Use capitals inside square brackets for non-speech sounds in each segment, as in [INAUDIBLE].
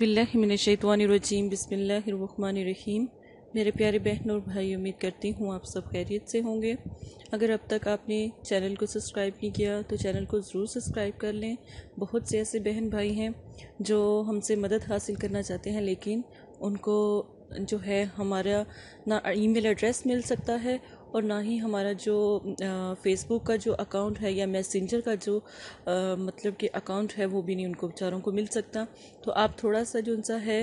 बिल्लाशतवानरजीम बसमीम मेरे प्यारे बहन और भाई उम्मीद करती हूँ आप सब खैरियत से होंगे अगर अब तक आपने चैनल को सब्सक्राइब नहीं किया तो चैनल को ज़रूर सब्सक्राइब कर लें बहुत से ऐसे बहन भाई हैं जो हमसे मदद हासिल करना चाहते हैं लेकिन उनको जो है हमारा ना ईमेल एड्रेस मिल सकता है और ना ही हमारा जो फेसबुक का जो अकाउंट है या मैसेंजर का जो आ, मतलब कि अकाउंट है वो भी नहीं उनको बेचारों को मिल सकता तो आप थोड़ा सा जो सा है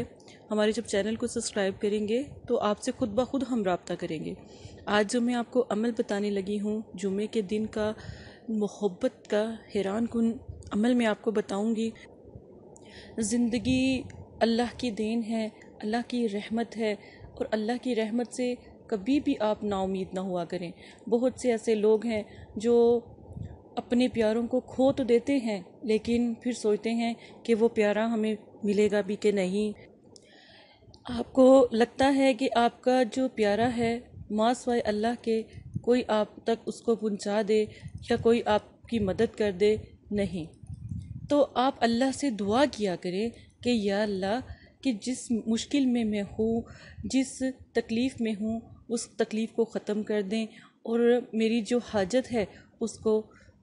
हमारे जब चैनल को सब्सक्राइब करेंगे तो आपसे खुद ब खुद हम रबता करेंगे आज जो मैं आपको अमल बताने लगी हूँ जुमे के दिन का मोहब्बत का हैरान कन अमल मैं आपको बताऊँगी ज़िंदगी अल्लाह की देन है अल्लाह की रहमत है और अल्लाह की रहमत से कभी भी आप नाउमीद ना हुआ करें बहुत से ऐसे लोग हैं जो अपने प्यारों को खो तो देते हैं लेकिन फिर सोचते हैं कि वो प्यारा हमें मिलेगा भी कि नहीं आपको लगता है कि आपका जो प्यारा है माँ सवाए अल्लाह के कोई आप तक उसको पहुँचा दे या कोई आपकी मदद कर दे नहीं तो आप अल्लाह से दुआ किया करें कि या अल्लाह कि जिस मुश्किल में मैं हूँ जिस तकलीफ़ में हूँ उस तकलीफ़ को ख़त्म कर दें और मेरी जो हाजत है उसको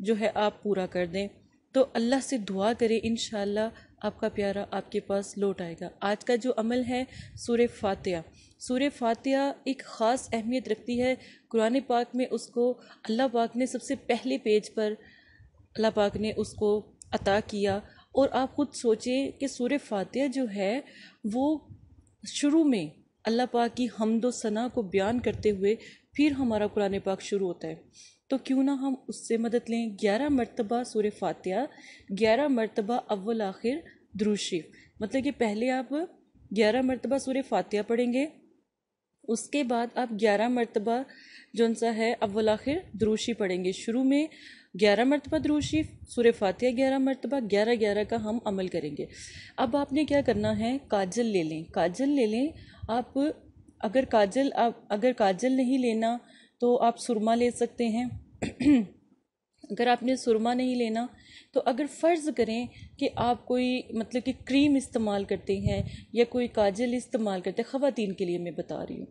जो है आप पूरा कर दें तो अल्लाह से दुआ करें इन आपका प्यारा आपके पास लौट आएगा आज का जो अमल है सूर्य फातिहा सूर्य फातिहा एक ख़ास अहमियत रखती है कुरान पाक में उसको अल्लाह पाक ने सबसे पहले पेज पर अल्लाह पाक ने उसको अता किया और आप खुद सोचें कि सूर्य फातिहा जो है वो शुरू में अल्लाह पाक की हमदोसना सना को बयान करते हुए फिर हमारा कुरान पाक शुरू होता है तो क्यों ना हम उससे मदद लें ग्यारह मरतबा सूर फातिया ग्यारह मरतबा अव्वल आखिर द्रुशी मतलब कि पहले आप ग्यारह मरतबा सूर फातिया पढ़ेंगे उसके बाद आप ग्यारह मरतबा जौन सा है अव्वल आखिर द्रूशी पढ़ेंगे शुरू में ग्यारह मरतबा द्रूशी सुर फातह ग्यारह मरतबा ग्यारह ग्यारह का हम अमल करेंगे अब आपने क्या करना है काजल ले लें काजल ले लें आप अगर काजल आप अगर काजल नहीं लेना तो आप सुरमा ले सकते हैं [CLEARS THROAT] अगर आपने सुरमा नहीं लेना तो अगर फ़र्ज़ करें कि आप कोई मतलब कि क्रीम इस्तेमाल करते हैं या कोई काजल इस्तेमाल करते हैं ख़वातीन के लिए मैं बता रही हूँ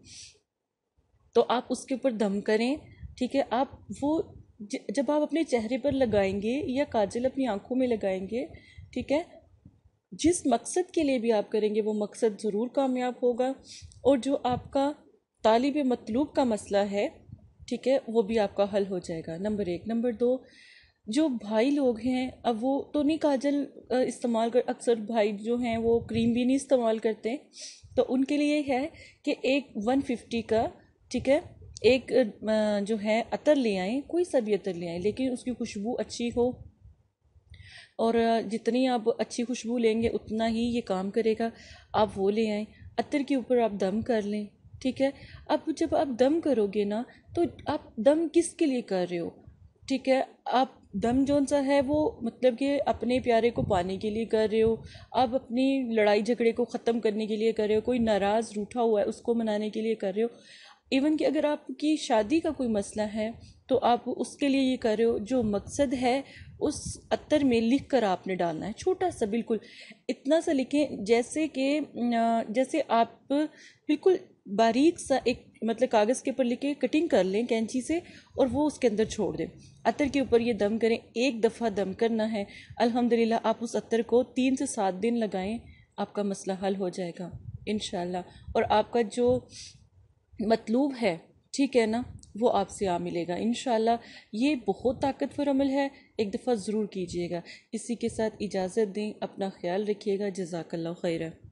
तो आप उसके ऊपर दम करें ठीक है आप वो जब आप अपने चेहरे पर लगाएंगे या काजल अपनी आंखों में लगाएंगे ठीक है जिस मकसद के लिए भी आप करेंगे वो मकसद ज़रूर कामयाब होगा और जो आपका तालिब मतलूब का मसला है ठीक है वो भी आपका हल हो जाएगा नंबर एक नंबर दो जो भाई लोग हैं अब वो तो नहीं काजल इस्तेमाल कर अक्सर भाई जो हैं वो क्रीम भी नहीं इस्तेमाल करते तो उनके लिए है कि एक वन फिफ्टी का ठीक है एक जो है अतर ले आएँ कोई सा भी अतर ले आएँ लेकिन उसकी खुशबू अच्छी हो और जितनी आप अच्छी खुशबू लेंगे उतना ही ये काम करेगा आप वो ले आएँ अतर के ऊपर आप दम कर लें ठीक है अब जब आप दम करोगे ना तो आप दम किसके लिए कर रहे हो ठीक है आप दम जौन सा है वो मतलब कि अपने प्यारे को पाने के लिए कर रहे हो आप अपनी लड़ाई झगड़े को ख़त्म करने के लिए कर रहे हो कोई नाराज़ रूठा हुआ है उसको मनाने के लिए कर रहे हो इवन कि अगर आपकी शादी का कोई मसला है तो आप उसके लिए ये कर रहे हो जो मकसद है उस अत्तर में लिख कर आपने डालना है छोटा सा बिल्कुल इतना सा लिखें जैसे कि जैसे आप बिल्कुल बारीक सा एक मतलब कागज़ के ऊपर लिखे कटिंग कर लें कैंची से और वो उसके अंदर छोड़ दें अतर के ऊपर ये दम करें एक दफ़ा दम करना है अल्हम्दुलिल्लाह आप उस अतर को तीन से सात दिन लगाएं आपका मसला हल हो जाएगा इन और आपका जो मतलूब है ठीक है ना वो आपसे आ मिलेगा इन ये बहुत ताकतवर अमल है एक दफ़ा ज़रूर कीजिएगा इसी के साथ इजाज़त दें अपना ख्याल रखिएगा जजाकल्ला खैर